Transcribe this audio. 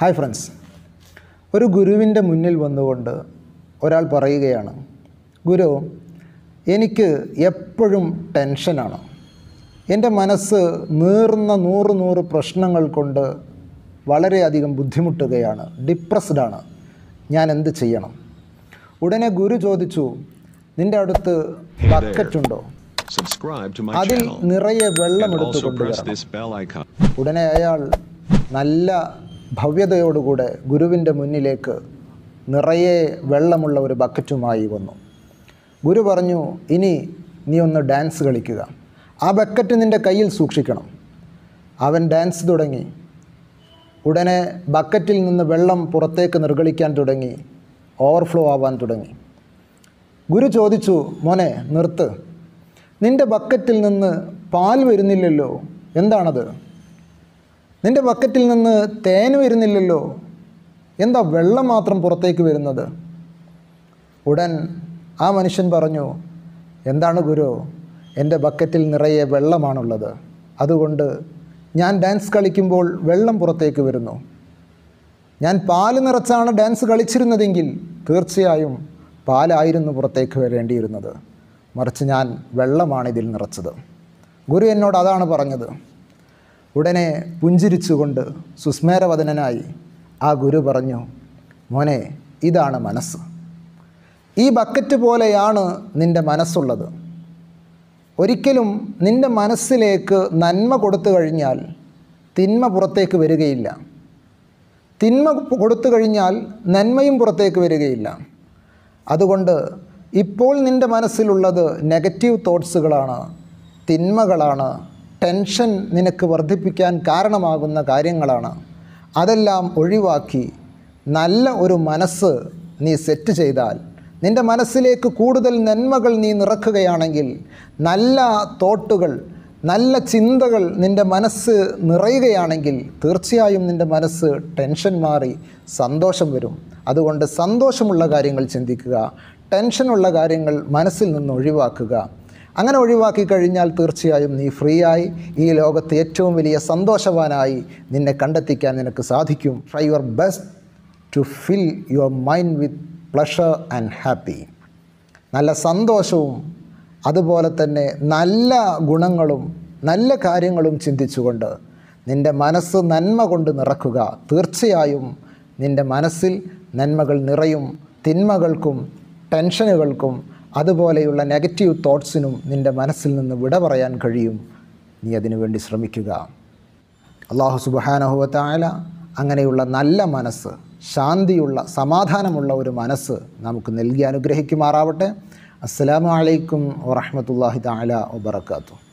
hi friends ഒരു ഗുരുവിൻ്റെ മുന്നിൽ വന്നുകൊണ്ട് ഒരാൾ പറയുകയാണ് ഗുരു എനിക്ക് എപ്പോഴും ടെൻഷനാണ് എൻ്റെ മനസ്സ് നീർന്ന നൂറ് നൂറ് പ്രശ്നങ്ങൾ കൊണ്ട് വളരെയധികം ബുദ്ധിമുട്ടുകയാണ് ഡിപ്രസ്ഡാണ് ഞാൻ എന്ത് ചെയ്യണം ഉടനെ ഗുരു ചോദിച്ചു നിൻ്റെ അടുത്ത് ബക്കറ്റുണ്ടോ അതിൽ നിറയെ വെള്ളം എടുത്തുകൊണ്ട് ഉടനെ അയാൾ നല്ല ഭവ്യതയോടുകൂടെ ഗുരുവിൻ്റെ മുന്നിലേക്ക് നിറയെ വെള്ളമുള്ള ഒരു ബക്കറ്റുമായി വന്നു ഗുരു പറഞ്ഞു ഇനി നീ ഒന്ന് ഡാൻസ് കളിക്കുക ആ ബക്കറ്റ് നിൻ്റെ കയ്യിൽ സൂക്ഷിക്കണം അവൻ ഡാൻസ് തുടങ്ങി ഉടനെ ബക്കറ്റിൽ നിന്ന് വെള്ളം പുറത്തേക്ക് നിർഗളിക്കാൻ തുടങ്ങി ഓവർഫ്ലോ ആവാൻ തുടങ്ങി ഗുരു ചോദിച്ചു മോനെ നിർത്ത് നിൻ്റെ ബക്കറ്റിൽ നിന്ന് പാൽ വരുന്നില്ലല്ലോ എന്താണത് നിൻ്റെ ബക്കറ്റിൽ നിന്ന് തേൻ വരുന്നില്ലല്ലോ എന്താ വെള്ളം മാത്രം പുറത്തേക്ക് വരുന്നത് ഉടൻ ആ മനുഷ്യൻ പറഞ്ഞു എന്താണ് ഗുരു എൻ്റെ ബക്കറ്റിൽ നിറയെ വെള്ളമാണുള്ളത് അതുകൊണ്ട് ഞാൻ ഡാൻസ് കളിക്കുമ്പോൾ വെള്ളം പുറത്തേക്ക് വരുന്നു ഞാൻ പാല് നിറച്ചാണ് ഡാൻസ് കളിച്ചിരുന്നതെങ്കിൽ തീർച്ചയായും പാലായിരുന്നു പുറത്തേക്ക് വരേണ്ടിയിരുന്നത് മറിച്ച് ഞാൻ വെള്ളമാണ് ഇതിൽ നിറച്ചത് ഗുരു എന്നോട് അതാണ് പറഞ്ഞത് ഉടനെ പുഞ്ചിരിച്ചുകൊണ്ട് സുസ്മേരവദനനായി ആ ഗുരു പറഞ്ഞു മോനെ ഇതാണ് മനസ്സ് ഈ ബക്കറ്റ് പോലെയാണ് നിൻ്റെ മനസ്സുള്ളത് ഒരിക്കലും നിൻ്റെ മനസ്സിലേക്ക് നന്മ കൊടുത്തു കഴിഞ്ഞാൽ തിന്മ പുറത്തേക്ക് വരികയില്ല തിന്മ കൊടുത്തു കഴിഞ്ഞാൽ നന്മയും പുറത്തേക്ക് വരികയില്ല അതുകൊണ്ട് ഇപ്പോൾ നിൻ്റെ മനസ്സിലുള്ളത് നെഗറ്റീവ് തോട്ട്സുകളാണ് തിന്മകളാണ് ടെൻഷൻ നിനക്ക് വർദ്ധിപ്പിക്കാൻ കാരണമാകുന്ന കാര്യങ്ങളാണ് അതെല്ലാം ഒഴിവാക്കി നല്ല ഒരു മനസ്സ് നീ സെറ്റ് ചെയ്താൽ നിൻ്റെ മനസ്സിലേക്ക് കൂടുതൽ നന്മകൾ നീ നിറക്കുകയാണെങ്കിൽ നല്ല തോട്ടുകൾ നല്ല ചിന്തകൾ നിൻ്റെ മനസ്സ് നിറയുകയാണെങ്കിൽ തീർച്ചയായും നിൻ്റെ മനസ്സ് ടെൻഷൻ മാറി സന്തോഷം വരും അതുകൊണ്ട് സന്തോഷമുള്ള കാര്യങ്ങൾ ചിന്തിക്കുക ടെൻഷനുള്ള കാര്യങ്ങൾ മനസ്സിൽ നിന്ന് ഒഴിവാക്കുക അങ്ങനെ ഒഴിവാക്കി കഴിഞ്ഞാൽ തീർച്ചയായും നീ ഫ്രീ ആയി ഈ ലോകത്ത് ഏറ്റവും വലിയ സന്തോഷവാനായി നിന്നെ കണ്ടെത്തിക്കാൻ നിനക്ക് സാധിക്കും try your best to fill your mind with pleasure and happy നല്ല സന്തോഷവും അതുപോലെ തന്നെ നല്ല ഗുണങ്ങളും നല്ല കാര്യങ്ങളും ചിന്തിച്ചുകൊണ്ട് നിൻ്റെ മനസ്സ് നന്മ കൊണ്ട് നിറക്കുക തീർച്ചയായും നിൻ്റെ മനസ്സിൽ നന്മകൾ നിറയും തിന്മകൾക്കും ടെൻഷനുകൾക്കും അതുപോലെയുള്ള നെഗറ്റീവ് തോട്ട്സിനും നിൻ്റെ മനസ്സിൽ നിന്ന് വിട പറയാൻ കഴിയും നീ അതിനുവേണ്ടി ശ്രമിക്കുക അള്ളാഹു സുബാനഹുവത്തായ അങ്ങനെയുള്ള നല്ല മനസ്സ് ശാന്തിയുള്ള സമാധാനമുള്ള ഒരു മനസ്സ് നമുക്ക് നൽകി അനുഗ്രഹിക്കുമാറാവട്ടെ അസ്സലാമലൈക്കും വറഹമത്തല്ലാഹി താല വബർക്കാത്തു